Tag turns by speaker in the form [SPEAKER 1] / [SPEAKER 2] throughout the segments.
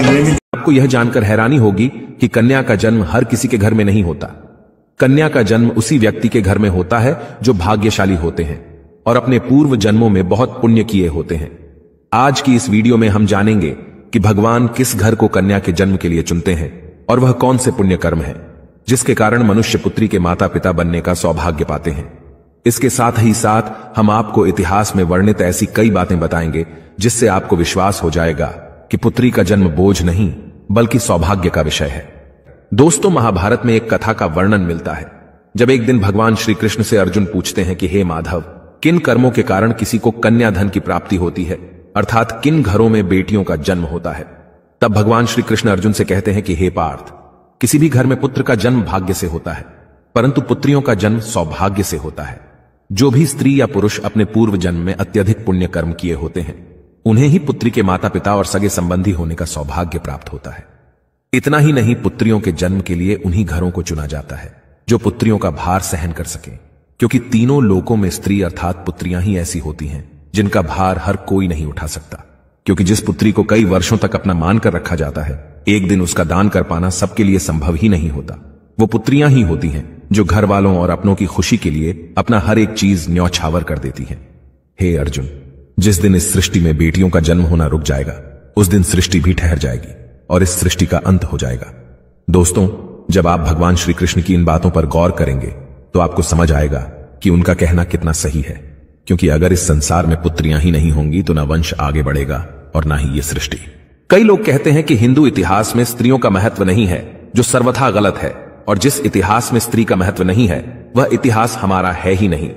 [SPEAKER 1] आपको यह जानकर हैरानी होगी कि कन्या का जन्म हर किसी के घर में नहीं होता कन्या का जन्म उसी व्यक्ति के घर में होता है जो भाग्यशाली होते हैं और अपने पूर्व जन्मों में बहुत पुण्य किए होते हैं आज की इस वीडियो में हम जानेंगे कि भगवान किस घर को कन्या के जन्म के लिए चुनते हैं और वह कौन से पुण्य कर्म है जिसके कारण मनुष्य पुत्री के माता पिता बनने का सौभाग्य पाते हैं इसके साथ ही साथ हम आपको इतिहास में वर्णित ऐसी कई बातें बताएंगे जिससे आपको विश्वास हो जाएगा कि पुत्री का जन्म बोझ नहीं बल्कि सौभाग्य का विषय है दोस्तों महाभारत में एक कथा का वर्णन मिलता है जब एक दिन भगवान श्री कृष्ण से अर्जुन पूछते हैं कि हे माधव किन कर्मों के कारण किसी को कन्याधन की प्राप्ति होती है अर्थात किन घरों में बेटियों का जन्म होता है तब भगवान श्री कृष्ण अर्जुन से कहते हैं कि हे पार्थ किसी भी घर में पुत्र का जन्म भाग्य से होता है परंतु पुत्रियों का जन्म सौभाग्य से होता है जो भी स्त्री या पुरुष अपने पूर्व जन्म में अत्यधिक पुण्य कर्म किए होते हैं उन्हें ही पुत्री के माता पिता और सगे संबंधी होने का सौभाग्य प्राप्त होता है इतना ही नहीं पुत्रियों के जन्म के लिए उन्हीं घरों को चुना जाता है जो पुत्रियों का भार सहन कर सके क्योंकि तीनों लोकों में स्त्री अर्थात पुत्रियां ही ऐसी होती हैं जिनका भार हर कोई नहीं उठा सकता क्योंकि जिस पुत्री को कई वर्षों तक अपना मान कर रखा जाता है एक दिन उसका दान कर पाना सबके लिए संभव ही नहीं होता वो पुत्रियां ही होती हैं जो घर वालों और अपनों की खुशी के लिए अपना हर एक चीज न्यौछावर कर देती हैं हे अर्जुन जिस दिन इस सृष्टि में बेटियों का जन्म होना रुक जाएगा उस दिन सृष्टि भी ठहर जाएगी और इस सृष्टि का अंत हो जाएगा दोस्तों जब आप भगवान श्री कृष्ण की इन बातों पर गौर करेंगे तो आपको समझ आएगा कि उनका कहना कितना सही है क्योंकि अगर इस संसार में पुत्रियां ही नहीं होंगी तो न वंश आगे बढ़ेगा और ना ही ये सृष्टि कई लोग कहते हैं कि हिंदू इतिहास में स्त्रियों का महत्व नहीं है जो सर्वथा गलत है और जिस इतिहास में स्त्री का महत्व नहीं है वह इतिहास हमारा है ही नहीं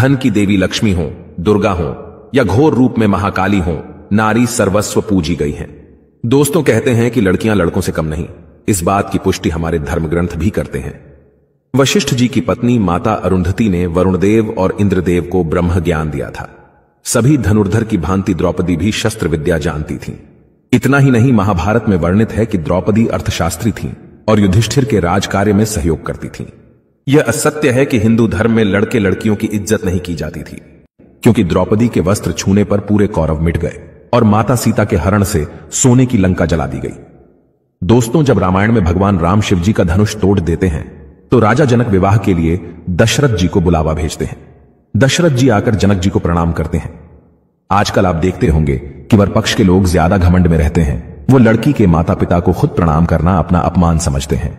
[SPEAKER 1] धन की देवी लक्ष्मी हो दुर्गा हो या घोर रूप में महाकाली हो नारी सर्वस्व पूजी गई हैं दोस्तों कहते हैं कि लड़कियां लड़कों से कम नहीं इस बात की पुष्टि हमारे धर्म ग्रंथ भी करते हैं वशिष्ठ जी की पत्नी माता अरुंधति ने वरुणदेव और इंद्रदेव को ब्रह्म ज्ञान दिया था सभी धनुर्धर की भांति द्रौपदी भी शस्त्र विद्या जानती थी इतना ही नहीं महाभारत में वर्णित है कि द्रौपदी अर्थशास्त्री थी और युधिष्ठिर के राजकार्य में सहयोग करती थी यह असत्य है कि हिंदू धर्म में लड़के लड़कियों की इज्जत नहीं की जाती थी क्योंकि द्रौपदी के वस्त्र छूने पर पूरे कौरव मिट गए और माता सीता के हरण से सोने की लंका जला दी गई दोस्तों जब रामायण में भगवान राम शिव जी का धनुष तोड़ देते हैं तो राजा जनक विवाह के लिए दशरथ जी को बुलावा भेजते हैं दशरथ जी आकर जनक जी को प्रणाम करते हैं आजकल आप देखते होंगे कि वर पक्ष के लोग ज्यादा घमंड में रहते हैं वो लड़की के माता पिता को खुद प्रणाम करना अपना अपमान समझते हैं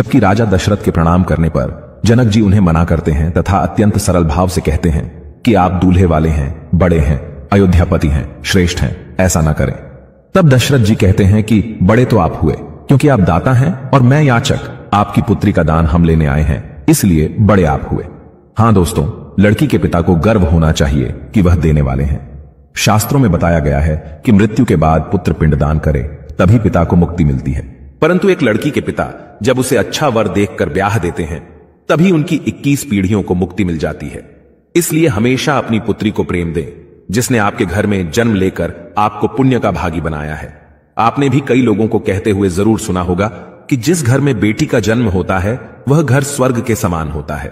[SPEAKER 1] जबकि राजा दशरथ के प्रणाम करने पर जनक जी उन्हें मना करते हैं तथा अत्यंत सरल भाव से कहते हैं कि आप दूल्हे वाले हैं बड़े हैं अयोध्यापति हैं श्रेष्ठ हैं ऐसा ना करें तब दशरथ जी कहते हैं कि बड़े तो आप हुए क्योंकि आप दाता हैं और मैं याचक आपकी पुत्री का दान हम लेने आए हैं इसलिए बड़े आप हुए हां दोस्तों लड़की के पिता को गर्व होना चाहिए कि वह देने वाले हैं शास्त्रों में बताया गया है कि मृत्यु के बाद पुत्र पिंड दान करे तभी पिता को मुक्ति मिलती है परंतु एक लड़की के पिता जब उसे अच्छा वर देखकर ब्याह देते हैं तभी उनकी 21 पीढ़ियों को मुक्ति मिल जाती है इसलिए हमेशा अपनी पुत्री को प्रेम दें जिसने आपके घर में जन्म लेकर आपको पुण्य का भागी बनाया है आपने भी कई लोगों को कहते हुए जरूर सुना होगा कि जिस घर में बेटी का जन्म होता है वह घर स्वर्ग के समान होता है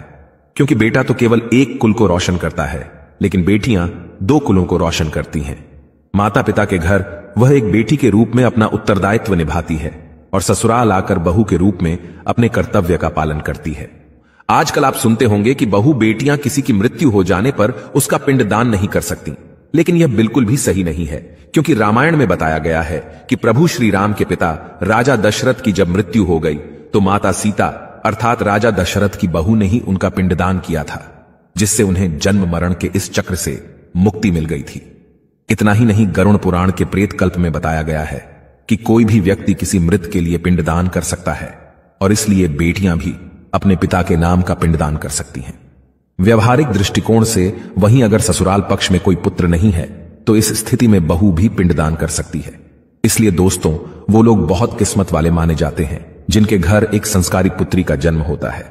[SPEAKER 1] क्योंकि बेटा तो केवल एक कुल को रोशन करता है लेकिन बेटियां दो कुलों को रोशन करती हैं माता पिता के घर वह एक बेटी के रूप में अपना उत्तरदायित्व निभाती है और ससुराल आकर बहू के रूप में अपने कर्तव्य का पालन करती है आजकल आप सुनते होंगे कि बहु बेटियां किसी की मृत्यु हो जाने पर उसका पिंडदान नहीं कर सकती लेकिन यह बिल्कुल भी सही नहीं है क्योंकि रामायण में बताया गया है कि प्रभु श्री राम के पिता राजा दशरथ की जब मृत्यु हो गई तो माता सीता अर्थात राजा दशरथ की बहू ने ही उनका पिंडदान किया था जिससे उन्हें जन्म मरण के इस चक्र से मुक्ति मिल गई थी इतना ही नहीं गरुण पुराण के प्रेत कल्प में बताया गया है कि कोई भी व्यक्ति किसी मृत के लिए पिंडदान कर सकता है और इसलिए बेटियां भी अपने पिता के नाम का पिंडदान कर सकती हैं व्यवहारिक दृष्टिकोण से वहीं अगर ससुराल पक्ष में कोई पुत्र नहीं है तो इस स्थिति में बहू भी पिंडदान कर सकती है इसलिए दोस्तों वो लोग बहुत किस्मत वाले माने जाते हैं जिनके घर एक संस्कारी पुत्री का जन्म होता है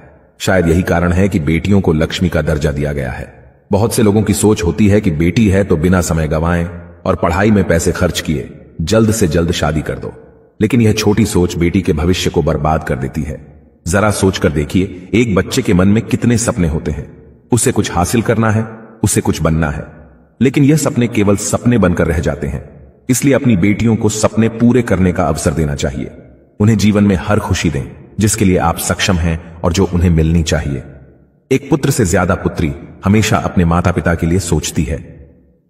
[SPEAKER 1] शायद यही कारण है कि बेटियों को लक्ष्मी का दर्जा दिया गया है बहुत से लोगों की सोच होती है कि बेटी है तो बिना समय गवाएं और पढ़ाई में पैसे खर्च किए जल्द से जल्द शादी कर दो लेकिन यह छोटी सोच बेटी के भविष्य को बर्बाद कर देती है जरा सोचकर देखिए एक बच्चे के मन में कितने सपने होते हैं उसे कुछ हासिल करना है उसे कुछ बनना है लेकिन यह सपने केवल सपने बनकर रह जाते हैं इसलिए अपनी बेटियों को सपने पूरे करने का अवसर देना चाहिए उन्हें जीवन में हर खुशी दें जिसके लिए आप सक्षम हैं और जो उन्हें मिलनी चाहिए एक पुत्र से ज्यादा पुत्री हमेशा अपने माता पिता के लिए सोचती है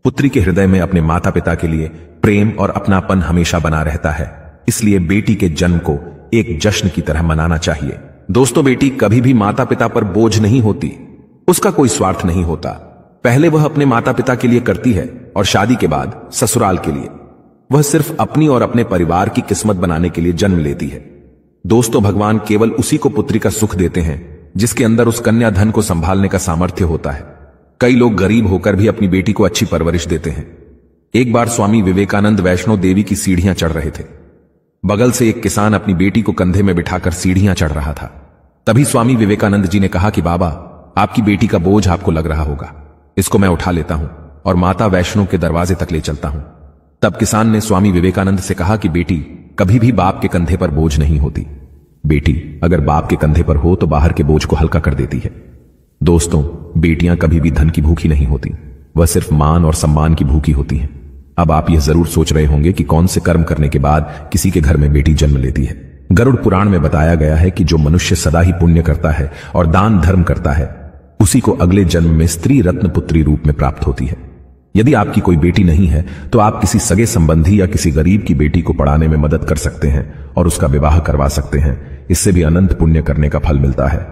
[SPEAKER 1] पुत्री के हृदय में अपने माता पिता के लिए प्रेम और अपनापन हमेशा बना रहता है इसलिए बेटी के जन्म को एक जश्न की तरह मनाना चाहिए दोस्तों बेटी कभी भी माता पिता पर बोझ नहीं होती उसका कोई स्वार्थ नहीं होता पहले वह अपने माता पिता के लिए करती है और शादी के बाद ससुराल के लिए वह सिर्फ अपनी और अपने परिवार की किस्मत बनाने के लिए जन्म लेती है दोस्तों भगवान केवल उसी को पुत्री का सुख देते हैं जिसके अंदर उस कन्या धन को संभालने का सामर्थ्य होता है कई लोग गरीब होकर भी अपनी बेटी को अच्छी परवरिश देते हैं एक बार स्वामी विवेकानंद वैष्णो देवी की सीढ़ियां चढ़ रहे थे बगल से एक किसान अपनी बेटी को कंधे में बिठाकर सीढ़ियां चढ़ रहा था तभी स्वामी विवेकानंद जी ने कहा कि बाबा आपकी बेटी का बोझ आपको लग रहा होगा इसको मैं उठा लेता हूं और माता वैष्णो के दरवाजे तक ले चलता हूं तब किसान ने स्वामी विवेकानंद से कहा कि बेटी कभी भी बाप के कंधे पर बोझ नहीं होती बेटी अगर बाप के कंधे पर हो तो बाहर के बोझ को हल्का कर देती है दोस्तों बेटियां कभी भी धन की भूखी नहीं होती वह सिर्फ मान और सम्मान की भूखी होती हैं अब आप यह जरूर सोच रहे होंगे कि कौन से कर्म करने के बाद किसी के घर में बेटी जन्म लेती है गरुड़ पुराण में बताया गया है कि जो मनुष्य सदा ही पुण्य करता है और दान धर्म करता है उसी को अगले जन्म में स्त्री रत्न पुत्री रूप में प्राप्त होती है यदि आपकी कोई बेटी नहीं है तो आप किसी सगे संबंधी या किसी गरीब की बेटी को पढ़ाने में मदद कर सकते हैं और उसका विवाह करवा सकते हैं इससे भी अनंत पुण्य करने का फल मिलता है